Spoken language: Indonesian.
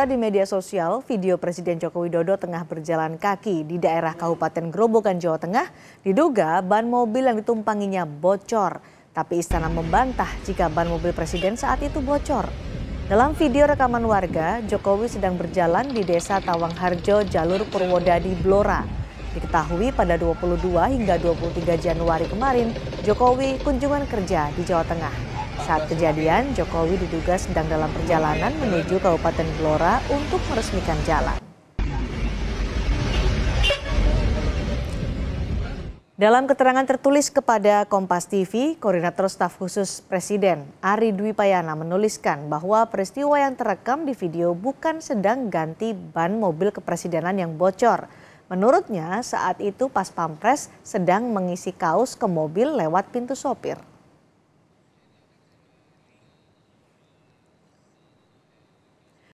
Pemirsa di media sosial, video Presiden Joko Widodo tengah berjalan kaki di daerah Kabupaten Grobogan, Jawa Tengah. Diduga ban mobil yang ditumpanginya bocor. Tapi istana membantah jika ban mobil Presiden saat itu bocor. Dalam video rekaman warga, Jokowi sedang berjalan di desa Tawangharjo, jalur Purwodadi, Blora. Diketahui pada 22 hingga 23 Januari kemarin, Jokowi kunjungan kerja di Jawa Tengah. Saat kejadian, Jokowi diduga sedang dalam perjalanan menuju Kabupaten Blora untuk meresmikan jalan. Dalam keterangan tertulis kepada Kompas TV, Koordinator Staf Khusus Presiden Ari Dwi Payana menuliskan bahwa peristiwa yang terekam di video bukan sedang ganti ban mobil kepresidenan yang bocor. Menurutnya saat itu pas pampres sedang mengisi kaos ke mobil lewat pintu sopir.